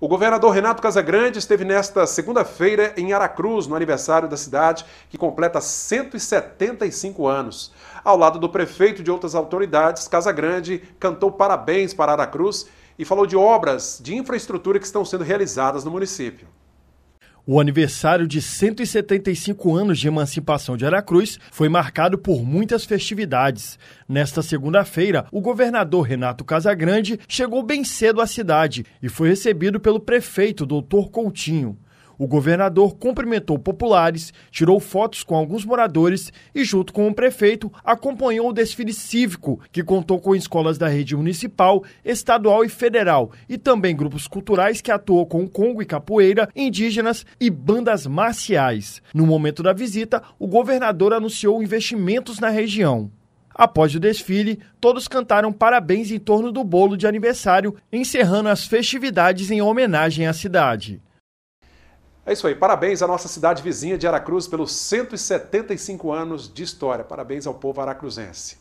O governador Renato Casagrande esteve nesta segunda-feira em Aracruz, no aniversário da cidade, que completa 175 anos. Ao lado do prefeito e de outras autoridades, Casagrande cantou parabéns para Aracruz e falou de obras de infraestrutura que estão sendo realizadas no município. O aniversário de 175 anos de emancipação de Aracruz foi marcado por muitas festividades. Nesta segunda-feira, o governador Renato Casagrande chegou bem cedo à cidade e foi recebido pelo prefeito, doutor Coutinho. O governador cumprimentou populares, tirou fotos com alguns moradores e, junto com o prefeito, acompanhou o desfile cívico, que contou com escolas da rede municipal, estadual e federal, e também grupos culturais que atuam com congo e capoeira, indígenas e bandas marciais. No momento da visita, o governador anunciou investimentos na região. Após o desfile, todos cantaram parabéns em torno do bolo de aniversário, encerrando as festividades em homenagem à cidade. É isso aí. Parabéns à nossa cidade vizinha de Aracruz pelos 175 anos de história. Parabéns ao povo aracruzense.